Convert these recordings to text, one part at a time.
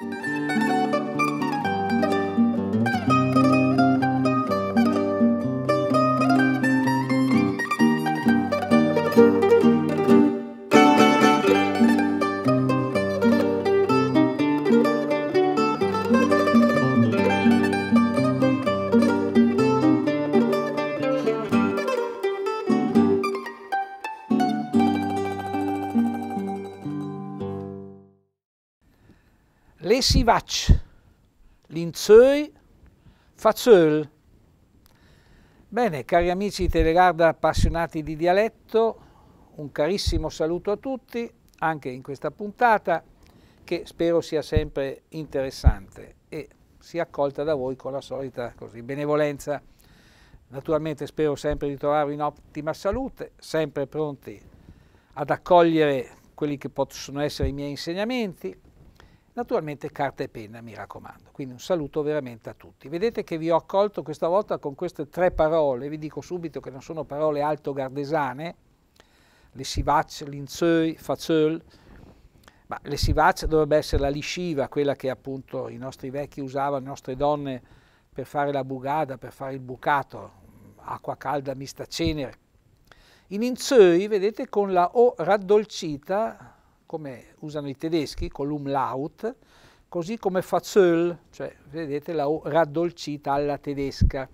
Thank you. Sivac, Linzoi, Fazeul. Bene, cari amici Telegarda appassionati di dialetto, un carissimo saluto a tutti, anche in questa puntata, che spero sia sempre interessante e sia accolta da voi con la solita così, benevolenza. Naturalmente spero sempre di trovarvi in ottima salute, sempre pronti ad accogliere quelli che possono essere i miei insegnamenti, Naturalmente carta e penna, mi raccomando. Quindi un saluto veramente a tutti. Vedete che vi ho accolto questa volta con queste tre parole, vi dico subito che non sono parole alto-gardesane, le lessivac, linzoi, faceul, ma le lessivac dovrebbe essere la lisciva, quella che appunto i nostri vecchi usavano, le nostre donne, per fare la bugada, per fare il bucato, acqua calda mista cenere. In inzoi, vedete, con la O raddolcita, come usano i tedeschi, con l'umlaut, così come Fazöl, cioè vedete la O raddolcita alla tedesca.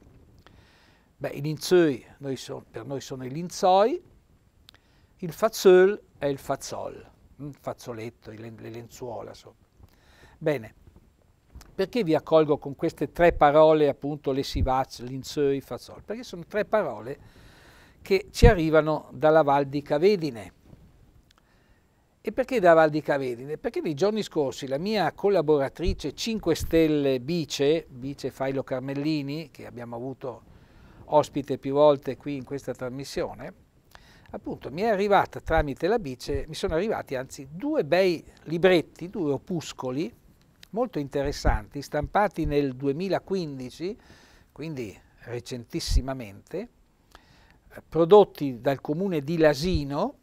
Beh, i linzoi noi son, per noi sono i linzoi, il Fazöl è il mm, Fazol, il fazzoletto, le lenzuola. So. Bene, perché vi accolgo con queste tre parole, appunto, le sivac, linzoi, Fazol? Perché sono tre parole che ci arrivano dalla Val di Cavedine e perché da Val di Cavedine? Perché nei giorni scorsi la mia collaboratrice 5 Stelle Bice, Bice Failo Carmellini, che abbiamo avuto ospite più volte qui in questa trasmissione, appunto mi è arrivata tramite la Bice, mi sono arrivati anzi due bei libretti, due opuscoli molto interessanti, stampati nel 2015, quindi recentissimamente, prodotti dal comune di Lasino,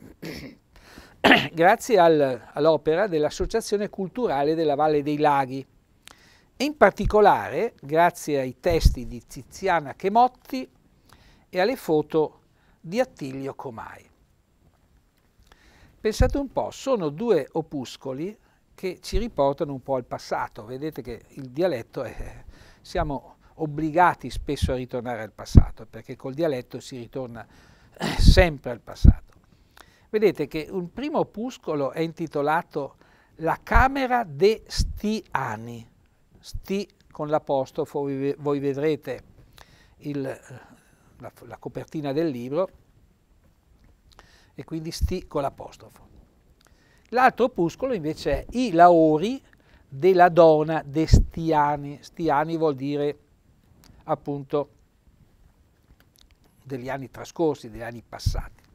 grazie al, all'opera dell'Associazione Culturale della Valle dei Laghi e in particolare grazie ai testi di Tiziana Chemotti e alle foto di Attilio Comai. Pensate un po', sono due opuscoli che ci riportano un po' al passato, vedete che il dialetto è, siamo obbligati spesso a ritornare al passato, perché col dialetto si ritorna sempre al passato. Vedete che un primo opuscolo è intitolato La Camera de Stiani. Sti con l'apostrofo, voi vedrete il, la, la copertina del libro, e quindi Sti con l'apostrofo. L'altro opuscolo invece è I Laori della Donna de Stiani. Stiani vuol dire appunto degli anni trascorsi, degli anni passati.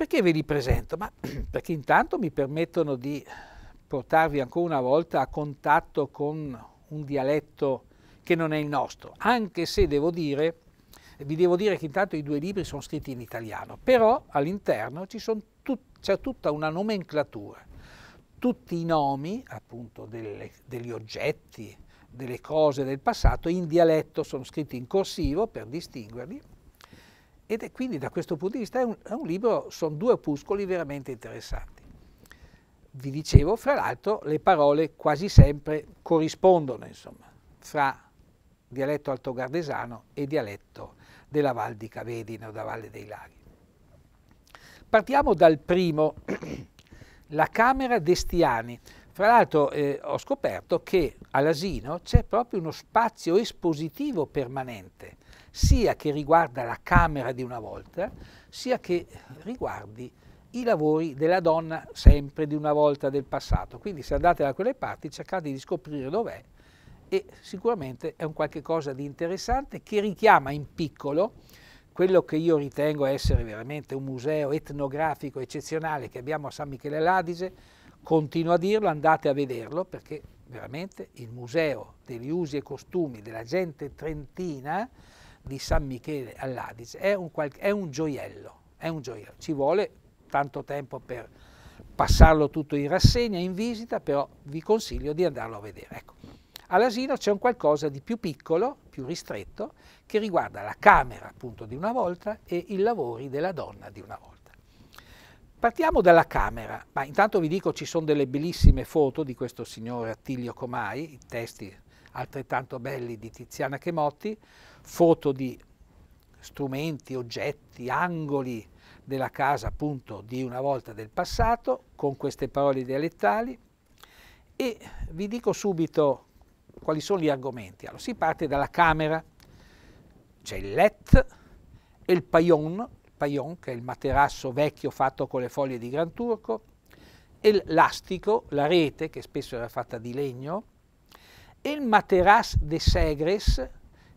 Perché ve li presento? Ma perché intanto mi permettono di portarvi ancora una volta a contatto con un dialetto che non è il nostro, anche se devo dire, vi devo dire che intanto i due libri sono scritti in italiano, però all'interno tut, c'è tutta una nomenclatura, tutti i nomi appunto delle, degli oggetti, delle cose del passato in dialetto sono scritti in corsivo per distinguerli ed è quindi da questo punto di vista è un, è un libro, sono due opuscoli veramente interessanti. Vi dicevo, fra l'altro, le parole quasi sempre corrispondono, insomma, fra dialetto altogarnesano e dialetto della Val di Cavedine o da Valle dei Laghi. Partiamo dal primo, la Camera d'Estiani. Fra l'altro eh, ho scoperto che all'asino c'è proprio uno spazio espositivo permanente sia che riguarda la Camera di una volta, sia che riguardi i lavori della donna sempre di una volta del passato. Quindi se andate da quelle parti cercate di scoprire dov'è e sicuramente è un qualche cosa di interessante che richiama in piccolo quello che io ritengo essere veramente un museo etnografico eccezionale che abbiamo a San Michele Ladise, continuo a dirlo, andate a vederlo perché veramente il museo degli usi e costumi della gente trentina di San Michele all'Adice è un, è un gioiello, è un gioiello. Ci vuole tanto tempo per passarlo tutto in rassegna, in visita, però vi consiglio di andarlo a vedere. Ecco. All'asilo c'è un qualcosa di più piccolo, più ristretto, che riguarda la camera appunto di una volta e i lavori della donna di una volta. Partiamo dalla camera, ma intanto vi dico ci sono delle bellissime foto di questo signore Attilio Comai, i testi altrettanto belli di Tiziana Chemotti, foto di strumenti, oggetti, angoli della casa appunto di una volta del passato con queste parole dialettali e vi dico subito quali sono gli argomenti. Allora, si parte dalla camera, c'è il let e il paillon, paillon che è il materasso vecchio fatto con le foglie di Gran Turco, e l'astico, la rete che spesso era fatta di legno, e il materasso de segres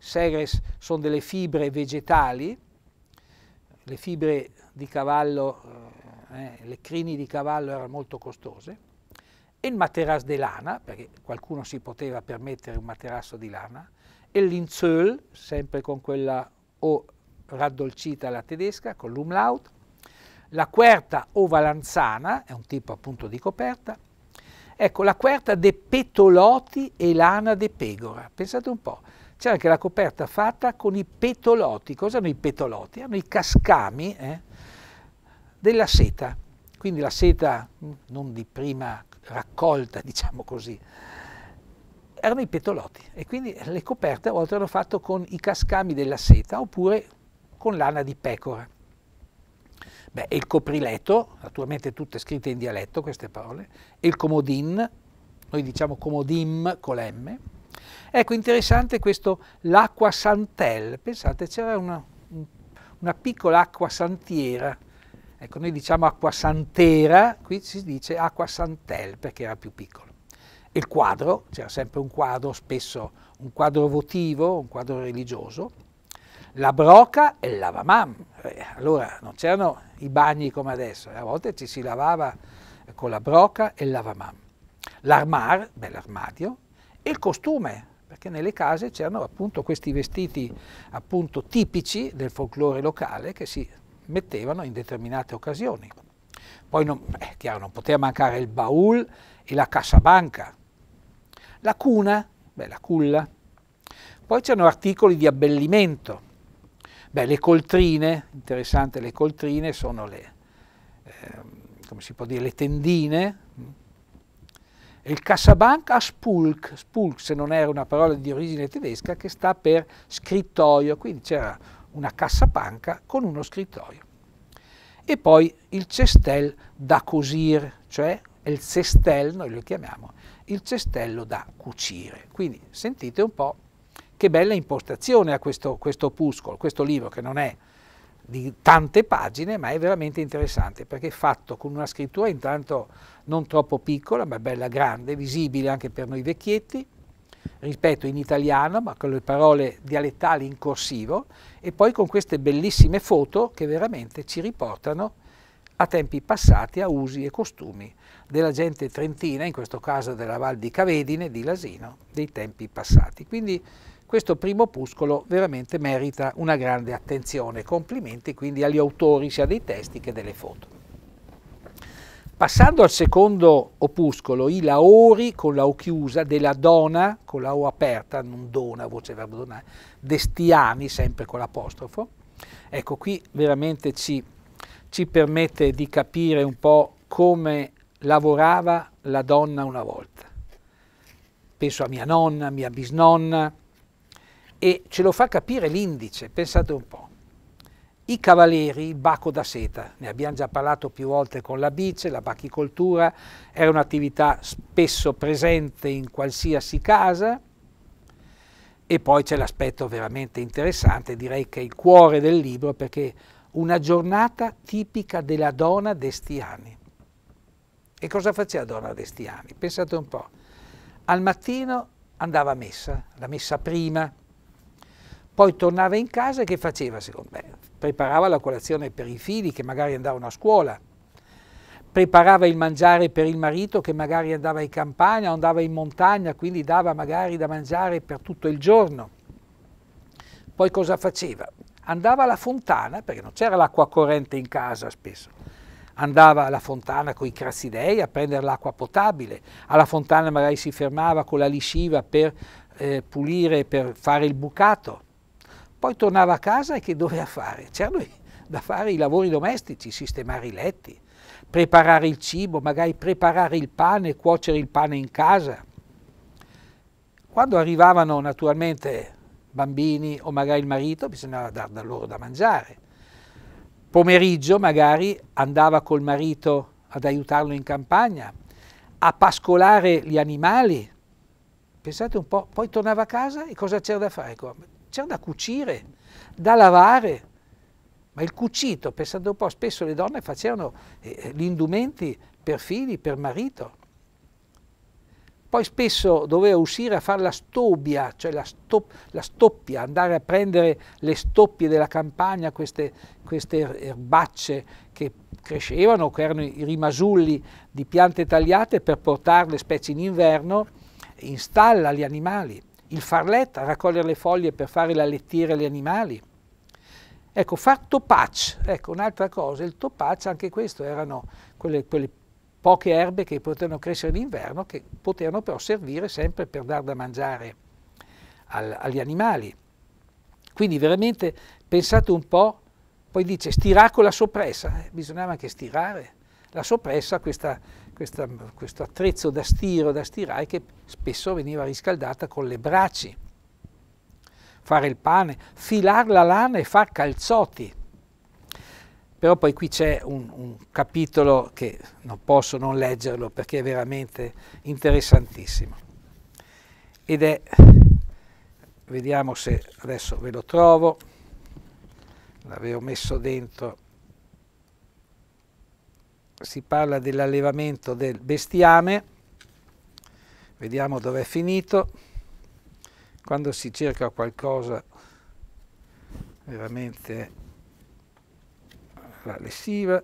Segres sono delle fibre vegetali, le fibre di cavallo, eh, eh, le crini di cavallo erano molto costose, e il materasso di lana, perché qualcuno si poteva permettere un materasso di lana, e l'inzöl, sempre con quella O raddolcita alla tedesca, con l'umlaut, la querta o valanzana, è un tipo appunto di coperta, ecco la querta de petoloti e lana de pegora, pensate un po', c'è anche la coperta fatta con i petoloti. Cosa hanno i petoloti? Hanno i cascami eh, della seta, quindi la seta mm, non di prima raccolta, diciamo così, erano i petoloti e quindi le coperte a volte erano fatte con i cascami della seta oppure con lana di pecora. Beh, il copriletto, naturalmente tutte scritte in dialetto queste parole, e il comodin, noi diciamo comodim con l'M, Ecco, interessante questo l'acqua santel. Pensate, c'era una, una piccola acqua santiera. Ecco, noi diciamo acqua santera, qui si dice acqua santel perché era più piccolo. il quadro, c'era sempre un quadro, spesso un quadro votivo, un quadro religioso. La broca e il lavamam. Eh, allora non c'erano i bagni come adesso, a volte ci si lavava con la broca e il lavamam l'armar, l'armadio, e il costume, perché nelle case c'erano appunto questi vestiti appunto tipici del folklore locale che si mettevano in determinate occasioni. Poi non, eh, chiaro, non poteva mancare il baul e la cassabanca, la cuna, beh, la culla, poi c'erano articoli di abbellimento, Beh, le coltrine, interessante, le coltrine sono le, eh, dire, le tendine, hm, il Cassabanca Spulk, Spulk se non era una parola di origine tedesca, che sta per scrittoio, quindi c'era una cassapanca con uno scrittoio. E poi il cestel da cosir, cioè il cestel, noi lo chiamiamo, il cestello da cucire. Quindi sentite un po' che bella impostazione ha questo, questo opuscolo, questo libro che non è di tante pagine, ma è veramente interessante perché è fatto con una scrittura intanto non troppo piccola, ma bella grande, visibile anche per noi vecchietti, ripeto in italiano, ma con le parole dialettali in corsivo, e poi con queste bellissime foto che veramente ci riportano a tempi passati, a usi e costumi della gente trentina, in questo caso della Val di Cavedine, di Lasino, dei tempi passati. Quindi questo primo opuscolo veramente merita una grande attenzione. Complimenti quindi agli autori sia dei testi che delle foto. Passando al secondo opuscolo, i laori con la O chiusa, della dona con la O aperta, non dona, voce verbo donare, destiami sempre con l'apostrofo. Ecco, qui veramente ci, ci permette di capire un po' come lavorava la donna una volta. Penso a mia nonna, mia bisnonna, e ce lo fa capire l'indice, pensate un po'. I cavalieri, il baco da seta, ne abbiamo già parlato più volte con la bice, la bacchicoltura, era un'attività spesso presente in qualsiasi casa e poi c'è l'aspetto veramente interessante, direi che è il cuore del libro perché una giornata tipica della donna d'Estiani. E cosa faceva la donna d'Estiani? Pensate un po'. Al mattino andava a messa, la messa prima, poi tornava in casa e che faceva secondo me? Preparava la colazione per i figli che magari andavano a scuola, preparava il mangiare per il marito che magari andava in campagna, andava in montagna, quindi dava magari da mangiare per tutto il giorno. Poi cosa faceva? Andava alla fontana, perché non c'era l'acqua corrente in casa spesso, andava alla fontana con i crassidei a prendere l'acqua potabile, alla fontana magari si fermava con la lisciva per eh, pulire, per fare il bucato, poi tornava a casa e che doveva fare? C'erano da fare i lavori domestici, sistemare i letti, preparare il cibo, magari preparare il pane, cuocere il pane in casa. Quando arrivavano naturalmente bambini o magari il marito, bisognava dar da loro da mangiare. Pomeriggio magari andava col marito ad aiutarlo in campagna, a pascolare gli animali. Pensate un po', poi tornava a casa e cosa c'era da fare? Ecco, c'erano da cucire, da lavare, ma il cucito, pensando un po', spesso le donne facevano eh, eh gli indumenti per figli, per marito. Poi spesso doveva uscire a fare la stobia, cioè la, stop, la, stoppia, andare a prendere le stoppie della campagna, queste, queste er-, erbacce che crescevano, che erano i rimasulli di piante tagliate per portarle, specie in inverno, in stalla agli animali il farlet a raccogliere le foglie per fare la lettiera agli animali. Ecco, far topaccio, ecco un'altra cosa, il topaccio anche questo erano quelle, quelle poche erbe che potevano crescere d'inverno che potevano però servire sempre per dar da mangiare al, agli animali. Quindi veramente pensate un po', poi dice stiracola soppressa, eh, bisognava anche stirare la soppressa, questa questa, questo attrezzo da stiro, da stirare, che spesso veniva riscaldata con le braci. Fare il pane, filare la lana e far calzotti. Però poi qui c'è un, un capitolo che non posso non leggerlo perché è veramente interessantissimo. Ed è, vediamo se adesso ve lo trovo, l'avevo messo dentro si parla dell'allevamento del bestiame, vediamo dove è finito, quando si cerca qualcosa veramente la lessiva,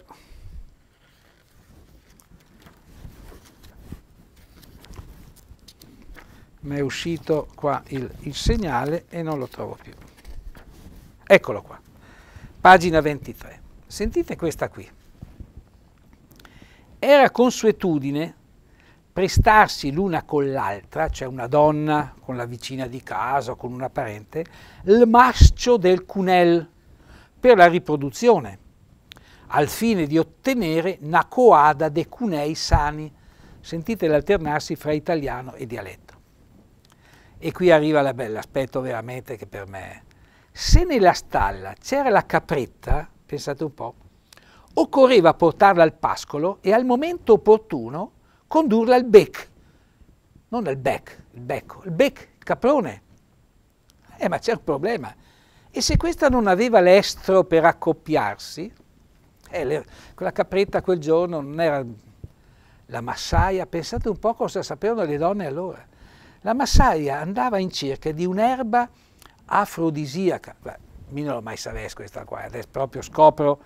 mi è uscito qua il, il, segnale e non lo trovo più. Eccolo qua, pagina 23. Sentite questa qui. Era consuetudine prestarsi l'una con l'altra, cioè una donna con la vicina di casa o con una parente, il mascio del cunel per la riproduzione, al fine di ottenere una coada de cunei sani. Sentite l'alternarsi fra italiano e dialetto. E qui arriva l'aspetto veramente che per me è. Se nella stalla c'era la capretta, pensate un po', occorreva portarla al pascolo e al momento opportuno condurla al bec, non al bec, il becco, il bec, il caprone. Eh, ma c'è un problema. E se questa non aveva l'estro per accoppiarsi, eh, le, quella capretta quel giorno non era la massaia, pensate un po' cosa sapevano le donne allora. La massaia andava in cerca di un'erba afrodisiaca, Beh, io non l'ho mai sapesse questa qua, adesso proprio scopro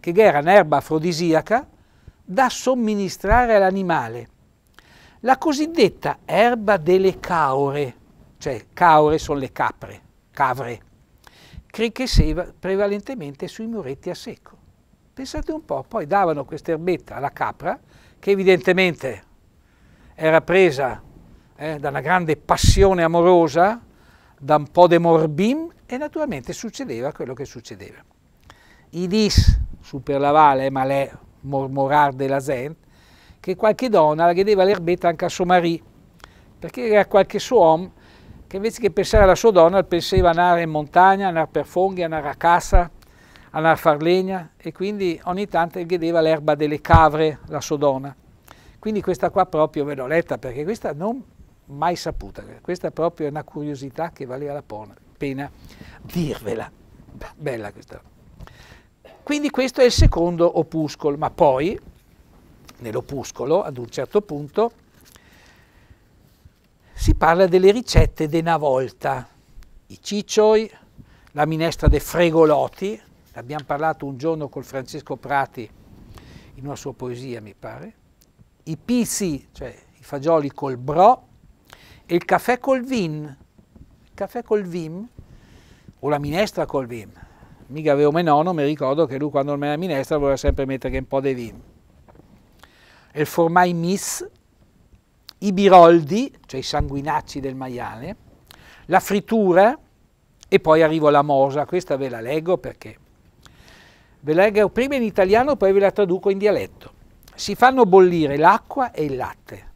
che era un'erba afrodisiaca da somministrare all'animale. La cosiddetta erba delle caore, cioè caore sono le capre, cavre, cresceva prevalentemente sui muretti a secco. Pensate un po', poi davano questa erbetta alla capra, che evidentemente era presa eh, da una grande passione amorosa, da un po' de morbim, e naturalmente succedeva quello che succedeva. I dis, su per la valle, ma l'è mormorar della zen, che qualche donna la chiedeva l'erbetta anche a suo marito, perché era qualche suo uomo che invece che pensare alla sua donna pensava a andare in montagna, a andare per fonghi, andare a casa, andare a far legna e quindi ogni tanto chiedeva l'erba delle cavre la sua donna. Quindi questa qua proprio ve l'ho letta perché questa non mai saputa, questa proprio è una curiosità che valeva la pena dirvela. Bella questa. Quindi questo è il secondo opuscolo, ma poi nell'opuscolo, ad un certo punto, si parla delle ricette de una volta, i ciccioi, la minestra de fregoloti, ne abbiamo parlato un giorno con Francesco Prati in una sua poesia, mi pare, i pisi, cioè i fagioli col bro, e il caffè col vin, il caffè col vim, o la minestra col vim, mica avevo me nonno, mi ricordo che lui quando non era minestra voleva sempre mettere un po' di vino. Il formai mis, i biroldi, cioè i sanguinacci del maiale, la frittura e poi arrivo alla mosa, questa ve la leggo perché ve la leggo prima in italiano poi ve la traduco in dialetto. Si fanno bollire l'acqua e il latte.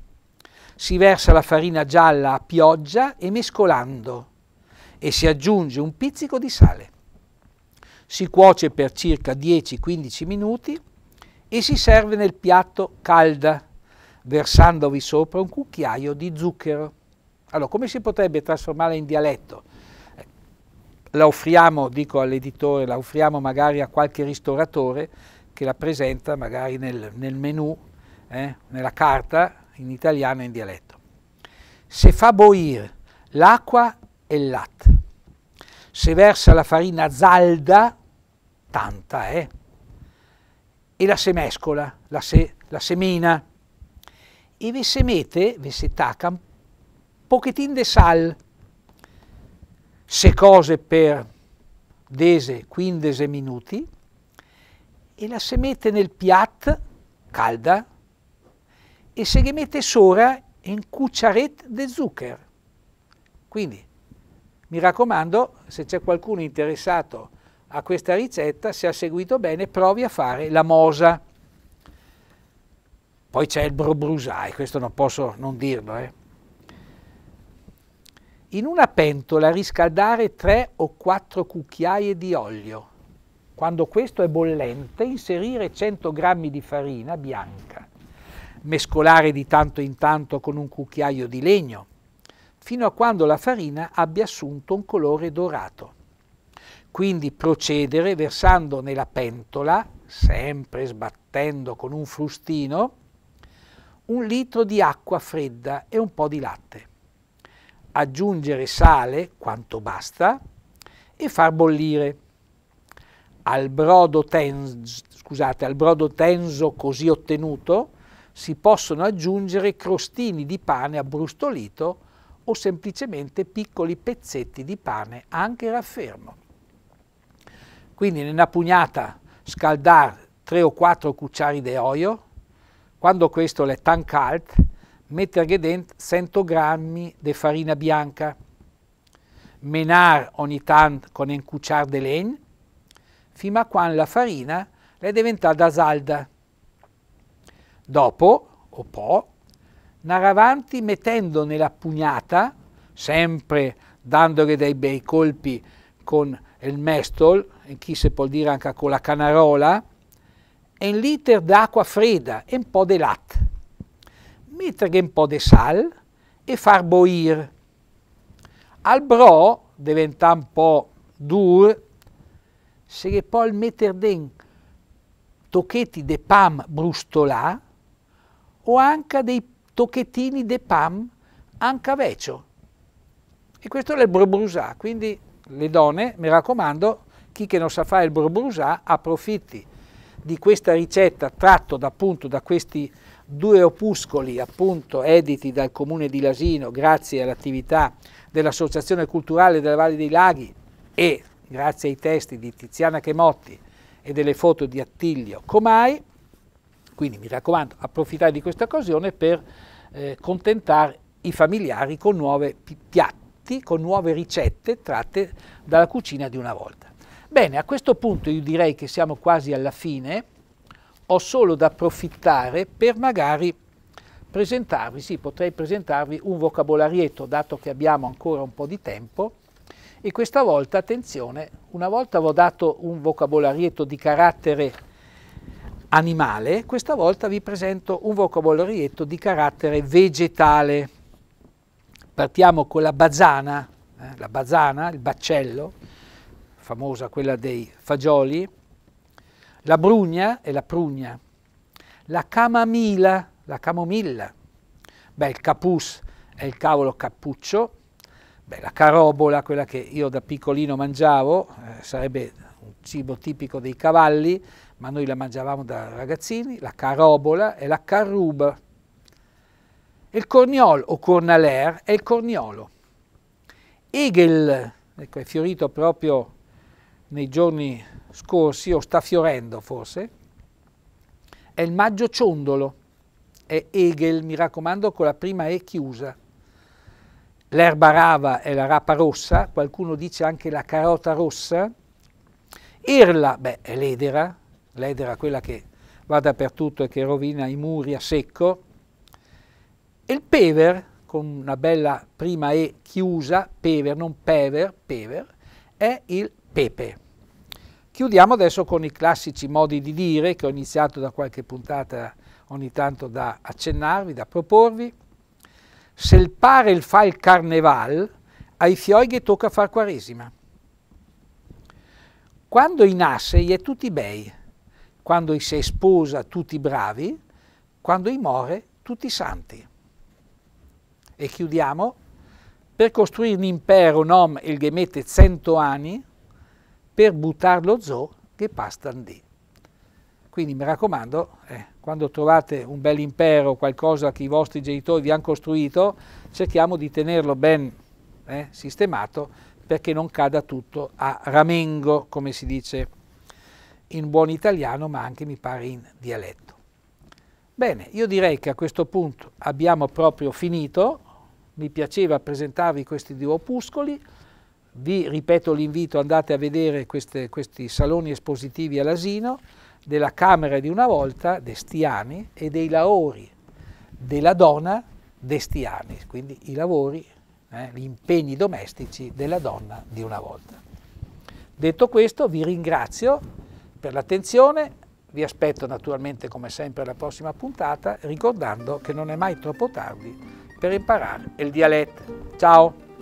Si versa la farina gialla a pioggia e mescolando e si aggiunge un pizzico di sale si cuoce per circa 10-15 minuti e si serve nel piatto calda, versandovi sopra un cucchiaio di zucchero. Allora, come si potrebbe trasformare in dialetto? Eh, la offriamo, dico all'editore, la offriamo magari a qualche ristoratore che la presenta magari nel, nel menù, eh, nella carta, in italiano e in dialetto. Se fa boir l'acqua e il latte, se versa la farina zalda tanta, eh? E la se mescola, la se, la semina, e ve se mete, ve se tacca un pochetin de sal, se cose per dese, quindese minuti, e la se mette nel piat, calda, e se le mette sopra in cucciarette de zucchero. Quindi, mi raccomando, se c'è qualcuno interessato a questa ricetta, se ha seguito bene, provi a fare la mosa. Poi c'è il brobrusai, questo non posso non dirlo. Eh. In una pentola riscaldare 3 o 4 cucchiaie di olio. Quando questo è bollente, inserire 100 g di farina bianca. Mescolare di tanto in tanto con un cucchiaio di legno, fino a quando la farina abbia assunto un colore dorato quindi procedere versando nella pentola, sempre sbattendo con un frustino, un litro di acqua fredda e un po' di latte. Aggiungere sale quanto basta e far bollire. Al brodo tenso, scusate, al brodo tenso così ottenuto si possono aggiungere crostini di pane abbrustolito o semplicemente piccoli pezzetti di pane anche raffermo. Quindi in una pugnata scaldare 3 o 4 cucciari di olio, quando questo è tan caldo, mettere dentro 100 grammi di farina bianca, menare ogni tanto con un cucciar di legno, fino a quando la farina è diventata salda. Dopo, o po', andare avanti mettendo nella pugnata, sempre dandole dei bei colpi con il mestol, in chi si può dire anche con la canarola, e un litro d'acqua fredda e un po' di latte. Mettere un po' di sal e far boire. Al bro diventa un po' duro, se che poi mettere dentro tocchetti di pam brustolà o anche dei tocchettini di pam anche vecchio. E questo è il brubrusà, quindi le donne, mi raccomando, chi che non sa fare il burbrusà approfitti di questa ricetta tratto da, appunto da questi due opuscoli appunto editi dal comune di Lasino grazie all'attività dell'Associazione Culturale della Valle dei Laghi e grazie ai testi di Tiziana Chemotti e delle foto di Attilio Comai, quindi mi raccomando approfittare di questa occasione per eh, contentare i familiari con nuove piatti piatti con nuove ricette tratte dalla cucina di una volta. Bene, a questo punto io direi che siamo quasi alla fine, ho solo da approfittare per magari presentarvi, sì, potrei presentarvi un vocabolarietto, dato che abbiamo ancora un po' di tempo, e questa volta, attenzione, una volta ho dato un vocabolarietto di carattere animale, questa volta vi presento un vocabolarietto di carattere vegetale. Partiamo con la bazana, eh, la bazana, il baccello, famosa quella dei fagioli, la brugna e la prugna, la camamila, la camomilla, beh, il capus è il cavolo cappuccio, beh, la carobola, quella che io da piccolino mangiavo, eh, sarebbe un cibo tipico dei cavalli, ma noi la mangiavamo da ragazzini, la carobola e la carruba, il corniolo o cornaler è il corniolo. Egel, ecco, è fiorito proprio nei giorni scorsi, o sta fiorendo forse, è il maggio ciondolo, è Egel, mi raccomando, con la prima E chiusa. L'erba rava è la rapa rossa, qualcuno dice anche la carota rossa. Erla, beh, è l'edera, l'edera quella che va dappertutto e che rovina i muri a secco, il Pever, con una bella prima E chiusa, Pever, non Pever, Pever, è il pepe. Chiudiamo adesso con i classici modi di dire che ho iniziato da qualche puntata ogni tanto da accennarvi, da proporvi. Se il pare fa il carneval, ai fioighe tocca far quaresima. Quando i nassei è tutti bei, quando i se sposa tutti bravi, quando i more tutti santi e chiudiamo, per costruire un impero nom il gemette cento anni, per buttare lo zoo che pastan di. Quindi mi raccomando, eh, quando trovate un bel impero, qualcosa che i vostri genitori vi hanno costruito, cerchiamo di tenerlo ben eh, sistemato perché non cada tutto a ramengo, come si dice in buon italiano, ma anche mi pare in dialetto. Bene, io direi che a questo punto abbiamo proprio finito mi piaceva presentarvi questi due opuscoli, vi ripeto l'invito, andate a vedere queste, questi saloni espositivi all'asino della Camera di una volta, Destiani, e dei lavori della Donna Destiani, quindi i lavori, eh, gli impegni domestici della donna di una volta. Detto questo, vi ringrazio per l'attenzione, vi aspetto naturalmente come sempre alla prossima puntata, ricordando che non è mai troppo tardi per imparare il dialetto. Ciao!